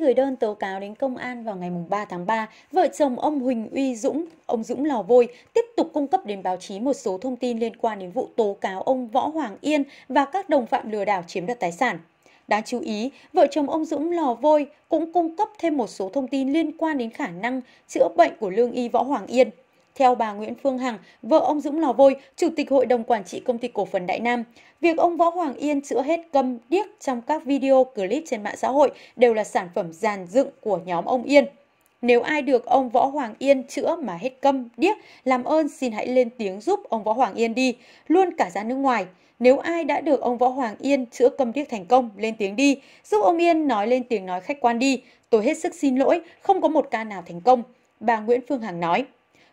gửi đơn tố cáo đến công an vào ngày 3 tháng 3, vợ chồng ông Huỳnh Uy Dũng, ông Dũng Lò Vôi tiếp tục cung cấp đến báo chí một số thông tin liên quan đến vụ tố cáo ông Võ Hoàng Yên và các đồng phạm lừa đảo chiếm đoạt tài sản. Đáng chú ý, vợ chồng ông Dũng Lò Vôi cũng cung cấp thêm một số thông tin liên quan đến khả năng chữa bệnh của lương y Võ Hoàng Yên. Theo bà Nguyễn Phương Hằng, vợ ông Dũng Lò Vôi, Chủ tịch Hội đồng Quản trị Công ty Cổ phần Đại Nam, việc ông Võ Hoàng Yên chữa hết câm điếc trong các video clip trên mạng xã hội đều là sản phẩm giàn dựng của nhóm ông Yên. Nếu ai được ông Võ Hoàng Yên chữa mà hết câm, điếc, làm ơn xin hãy lên tiếng giúp ông Võ Hoàng Yên đi, luôn cả ra nước ngoài. Nếu ai đã được ông Võ Hoàng Yên chữa câm điếc thành công, lên tiếng đi, giúp ông Yên nói lên tiếng nói khách quan đi. Tôi hết sức xin lỗi, không có một ca nào thành công. Bà Nguyễn Phương Hằng nói.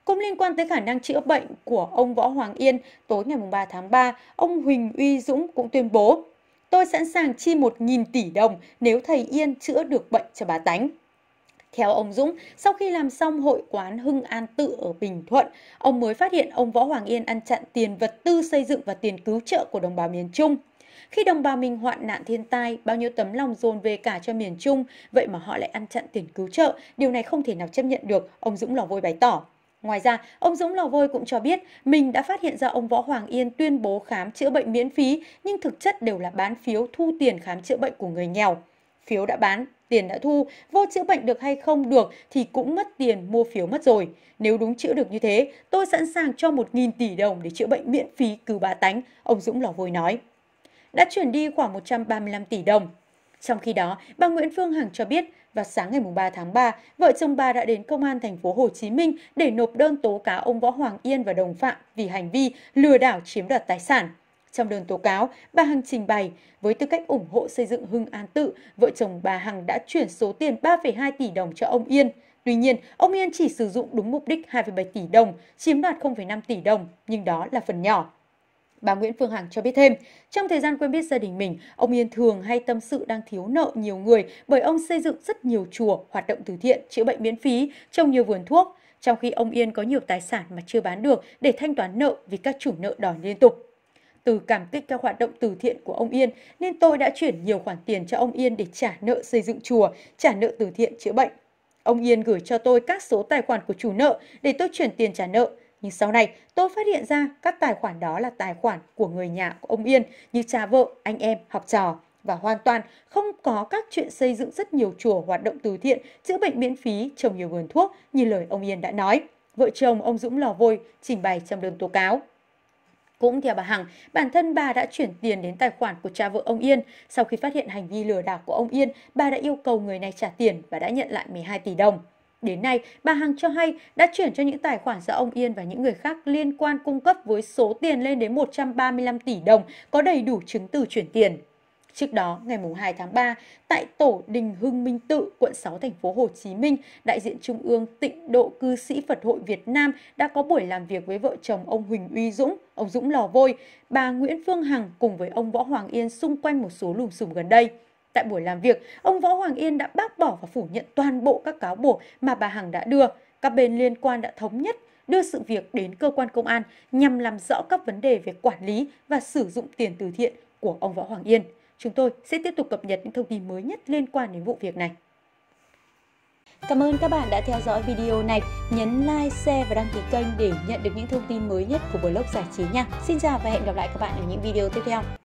Cũng liên quan tới khả năng chữa bệnh của ông Võ Hoàng Yên, tối ngày 3 tháng 3, ông Huỳnh Uy Dũng cũng tuyên bố Tôi sẵn sàng chi 1.000 tỷ đồng nếu thầy Yên chữa được bệnh cho bà Tánh. Theo ông Dũng, sau khi làm xong hội quán Hưng An Tự ở Bình Thuận, ông mới phát hiện ông Võ Hoàng Yên ăn chặn tiền vật tư xây dựng và tiền cứu trợ của đồng bào miền Trung. Khi đồng bào mình hoạn nạn thiên tai, bao nhiêu tấm lòng dồn về cả cho miền Trung, vậy mà họ lại ăn chặn tiền cứu trợ, điều này không thể nào chấp nhận được, ông Dũng lò vôi bày tỏ. Ngoài ra, ông Dũng Lò Vôi cũng cho biết mình đã phát hiện ra ông Võ Hoàng Yên tuyên bố khám chữa bệnh miễn phí nhưng thực chất đều là bán phiếu thu tiền khám chữa bệnh của người nghèo. Phiếu đã bán, tiền đã thu, vô chữa bệnh được hay không được thì cũng mất tiền mua phiếu mất rồi. Nếu đúng chữa được như thế, tôi sẵn sàng cho 1.000 tỷ đồng để chữa bệnh miễn phí cứu bà tánh, ông Dũng Lò Vôi nói. Đã chuyển đi khoảng 135 tỷ đồng. Trong khi đó, bà Nguyễn Phương Hằng cho biết, vào sáng ngày 3 tháng 3, vợ chồng bà đã đến công an thành phố Hồ Chí Minh để nộp đơn tố cáo ông Võ Hoàng Yên và đồng phạm vì hành vi lừa đảo chiếm đoạt tài sản. Trong đơn tố cáo, bà Hằng trình bày, với tư cách ủng hộ xây dựng Hưng An Tự, vợ chồng bà Hằng đã chuyển số tiền 3,2 tỷ đồng cho ông Yên. Tuy nhiên, ông Yên chỉ sử dụng đúng mục đích 2,7 tỷ đồng, chiếm đoạt 0,5 tỷ đồng, nhưng đó là phần nhỏ. Bà Nguyễn Phương Hằng cho biết thêm, trong thời gian quen biết gia đình mình, ông Yên thường hay tâm sự đang thiếu nợ nhiều người bởi ông xây dựng rất nhiều chùa, hoạt động từ thiện, chữa bệnh miễn phí, trồng nhiều vườn thuốc, trong khi ông Yên có nhiều tài sản mà chưa bán được để thanh toán nợ vì các chủ nợ đòi liên tục. Từ cảm kích các hoạt động từ thiện của ông Yên nên tôi đã chuyển nhiều khoản tiền cho ông Yên để trả nợ xây dựng chùa, trả nợ từ thiện chữa bệnh. Ông Yên gửi cho tôi các số tài khoản của chủ nợ để tôi chuyển tiền trả nợ, nhưng sau này tôi phát hiện ra các tài khoản đó là tài khoản của người nhà của ông Yên như cha vợ, anh em, học trò và hoàn toàn không có các chuyện xây dựng rất nhiều chùa hoạt động từ thiện, chữa bệnh miễn phí, trồng nhiều vườn thuốc như lời ông Yên đã nói. Vợ chồng ông Dũng lò vôi trình bày trong đơn tố cáo. Cũng theo bà Hằng, bản thân bà đã chuyển tiền đến tài khoản của cha vợ ông Yên. Sau khi phát hiện hành vi lừa đảo của ông Yên, bà đã yêu cầu người này trả tiền và đã nhận lại 12 tỷ đồng. Đến nay, bà Hằng cho hay đã chuyển cho những tài khoản do ông Yên và những người khác liên quan cung cấp với số tiền lên đến 135 tỷ đồng, có đầy đủ chứng từ chuyển tiền. Trước đó, ngày 2 tháng 3, tại tổ Đình Hưng Minh Tự, quận 6, thành phố Hồ Chí Minh, đại diện Trung ương Tịnh độ cư sĩ Phật hội Việt Nam đã có buổi làm việc với vợ chồng ông Huỳnh Uy Dũng, ông Dũng Lò Vôi, bà Nguyễn Phương Hằng cùng với ông Võ Hoàng Yên xung quanh một số lùm xùm gần đây. Tại buổi làm việc, ông Võ Hoàng Yên đã bác bỏ và phủ nhận toàn bộ các cáo buộc mà bà Hằng đã đưa. Các bên liên quan đã thống nhất đưa sự việc đến cơ quan công an nhằm làm rõ các vấn đề về quản lý và sử dụng tiền từ thiện của ông Võ Hoàng Yên. Chúng tôi sẽ tiếp tục cập nhật những thông tin mới nhất liên quan đến vụ việc này. Cảm ơn các bạn đã theo dõi video này. Nhấn like, share và đăng ký kênh để nhận được những thông tin mới nhất của blog giải trí nha. Xin chào và hẹn gặp lại các bạn ở những video tiếp theo.